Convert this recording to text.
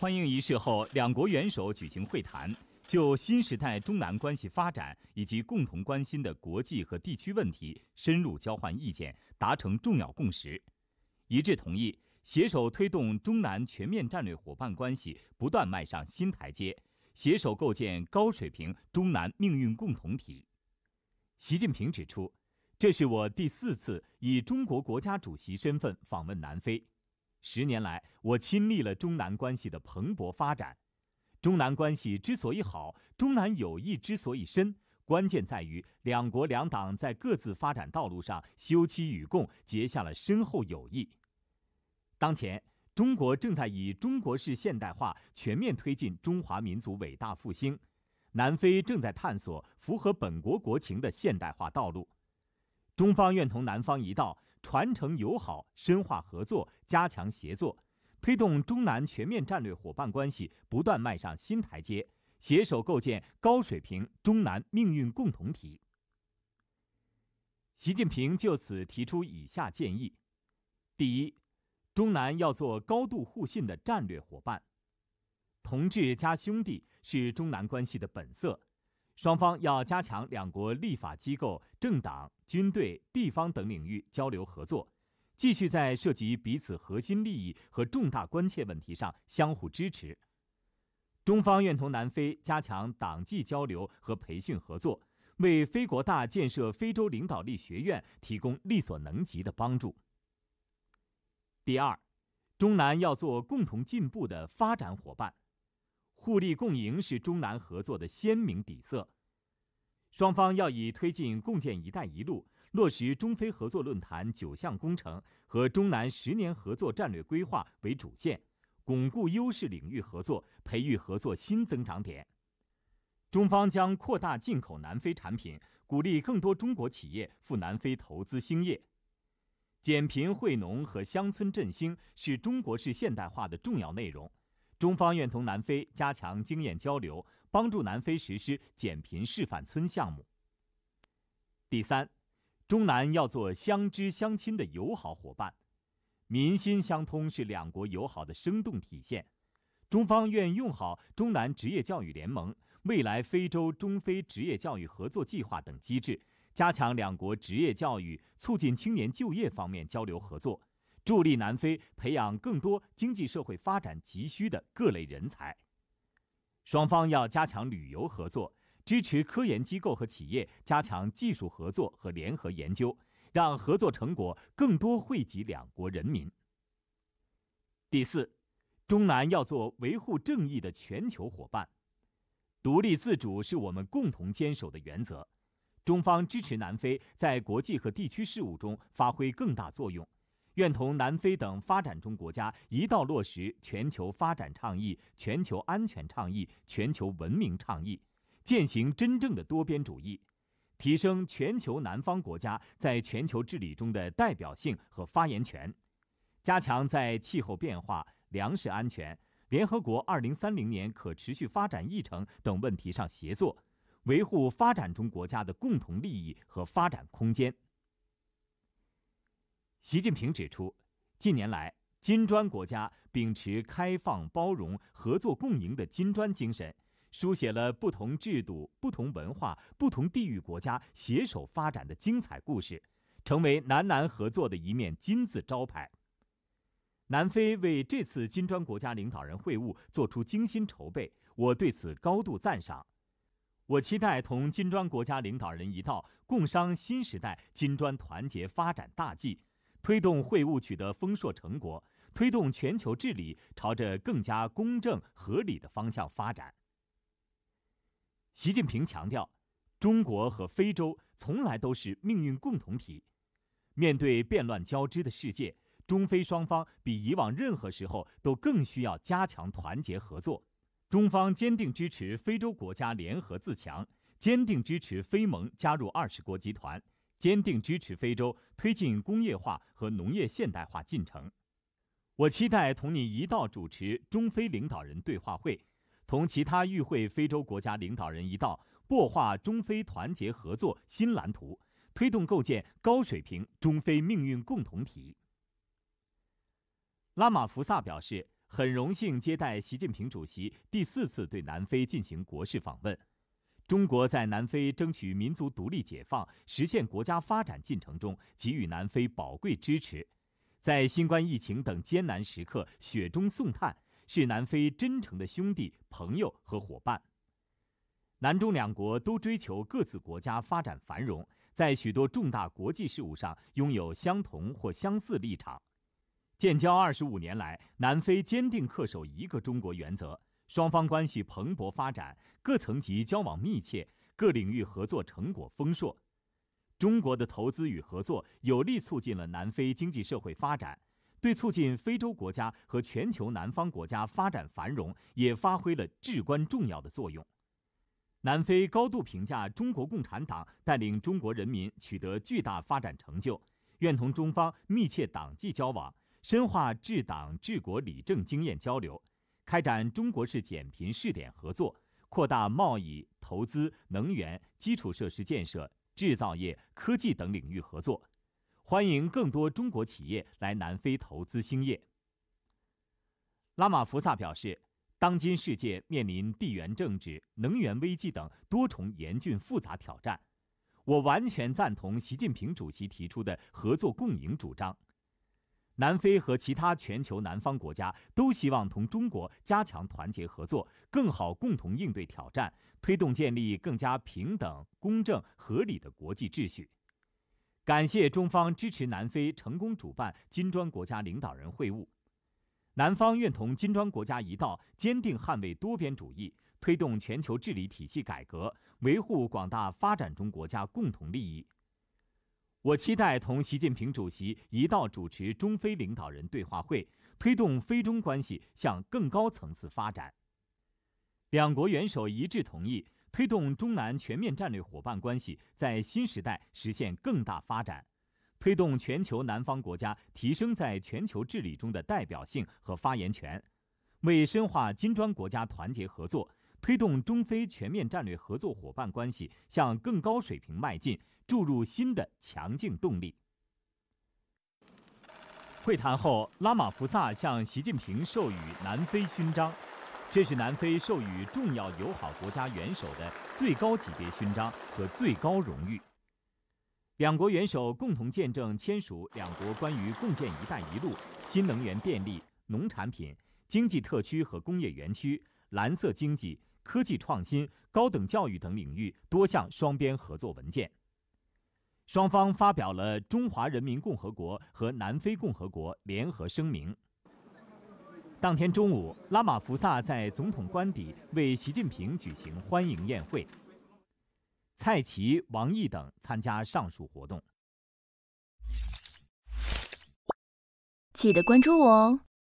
欢迎仪式后，两国元首举行会谈，就新时代中南关系发展以及共同关心的国际和地区问题深入交换意见，达成重要共识，一致同意携手推动中南全面战略伙伴关系不断迈上新台阶，携手构建高水平中南命运共同体。习近平指出，这是我第四次以中国国家主席身份访问南非。十年来，我亲历了中南关系的蓬勃发展。中南关系之所以好，中南友谊之所以深，关键在于两国两党在各自发展道路上休戚与共，结下了深厚友谊。当前，中国正在以中国式现代化全面推进中华民族伟大复兴，南非正在探索符合本国国情的现代化道路。中方愿同南方一道。传承友好，深化合作，加强协作，推动中南全面战略伙伴关系不断迈上新台阶，携手构建高水平中南命运共同体。习近平就此提出以下建议：第一，中南要做高度互信的战略伙伴，同志加兄弟是中南关系的本色。双方要加强两国立法机构、政党、军队、地方等领域交流合作，继续在涉及彼此核心利益和重大关切问题上相互支持。中方愿同南非加强党际交流和培训合作，为非国大建设非洲领导力学院提供力所能及的帮助。第二，中南要做共同进步的发展伙伴。互利共赢是中南合作的鲜明底色。双方要以推进共建“一带一路”、落实中非合作论坛九项工程和中南十年合作战略规划为主线，巩固优势领域合作，培育合作新增长点。中方将扩大进口南非产品，鼓励更多中国企业赴南非投资兴业。减贫惠农和乡村振兴是中国式现代化的重要内容。中方愿同南非加强经验交流，帮助南非实施减贫示范村项目。第三，中南要做相知相亲的友好伙伴，民心相通是两国友好的生动体现。中方愿用好中南职业教育联盟、未来非洲中非职业教育合作计划等机制，加强两国职业教育、促进青年就业方面交流合作。助力南非培养更多经济社会发展急需的各类人才。双方要加强旅游合作，支持科研机构和企业加强技术合作和联合研究，让合作成果更多惠及两国人民。第四，中南要做维护正义的全球伙伴。独立自主是我们共同坚守的原则。中方支持南非在国际和地区事务中发挥更大作用。愿同南非等发展中国家一道落实全球发展倡议、全球安全倡议、全球文明倡议，践行真正的多边主义，提升全球南方国家在全球治理中的代表性和发言权，加强在气候变化、粮食安全、联合国二零三零年可持续发展议程等问题上协作，维护发展中国家的共同利益和发展空间。习近平指出，近年来，金砖国家秉持开放、包容、合作共赢的金砖精神，书写了不同制度、不同文化、不同地域国家携手发展的精彩故事，成为南南合作的一面金字招牌。南非为这次金砖国家领导人会晤做出精心筹备，我对此高度赞赏。我期待同金砖国家领导人一道，共商新时代金砖团结发展大计。推动会晤取得丰硕成果，推动全球治理朝着更加公正合理的方向发展。习近平强调，中国和非洲从来都是命运共同体。面对变乱交织的世界，中非双方比以往任何时候都更需要加强团结合作。中方坚定支持非洲国家联合自强，坚定支持非盟加入二十国集团。坚定支持非洲推进工业化和农业现代化进程。我期待同你一道主持中非领导人对话会，同其他与会非洲国家领导人一道擘画中非团结合作新蓝图，推动构建高水平中非命运共同体。拉马福萨表示，很荣幸接待习近平主席第四次对南非进行国事访问。中国在南非争取民族独立解放、实现国家发展进程中给予南非宝贵支持，在新冠疫情等艰难时刻雪中送炭，是南非真诚的兄弟、朋友和伙伴。南中两国都追求各自国家发展繁荣，在许多重大国际事务上拥有相同或相似立场。建交二十五年来，南非坚定恪守一个中国原则。双方关系蓬勃发展，各层级交往密切，各领域合作成果丰硕。中国的投资与合作有力促进了南非经济社会发展，对促进非洲国家和全球南方国家发展繁荣也发挥了至关重要的作用。南非高度评价中国共产党带领中国人民取得巨大发展成就，愿同中方密切党际交往，深化治党治国理政经验交流。开展中国式减贫试点合作，扩大贸易、投资、能源、基础设施建设、制造业、科技等领域合作，欢迎更多中国企业来南非投资兴业。拉马福萨表示，当今世界面临地缘政治、能源危机等多重严峻复杂挑战，我完全赞同习近平主席提出的合作共赢主张。南非和其他全球南方国家都希望同中国加强团结合作，更好共同应对挑战，推动建立更加平等、公正、合理的国际秩序。感谢中方支持南非成功主办金砖国家领导人会晤。南方愿同金砖国家一道，坚定捍卫多边主义，推动全球治理体系改革，维护广大发展中国家共同利益。我期待同习近平主席一道主持中非领导人对话会，推动非中关系向更高层次发展。两国元首一致同意推动中南全面战略伙伴关系在新时代实现更大发展，推动全球南方国家提升在全球治理中的代表性和发言权，为深化金砖国家团结合作，推动中非全面战略合作伙伴关系向更高水平迈进。注入新的强劲动力。会谈后，拉马福萨向习近平授予南非勋章，这是南非授予重要友好国家元首的最高级别勋章和最高荣誉。两国元首共同见证签署两国关于共建“一带一路”、新能源电力、农产品、经济特区和工业园区、蓝色经济、科技创新、高等教育等领域多项双边合作文件。双方发表了《中华人民共和国和南非共和国联合声明》。当天中午，拉马福萨在总统官邸为习近平举行欢迎宴会。蔡奇、王毅等参加上述活动。记得关注我哦。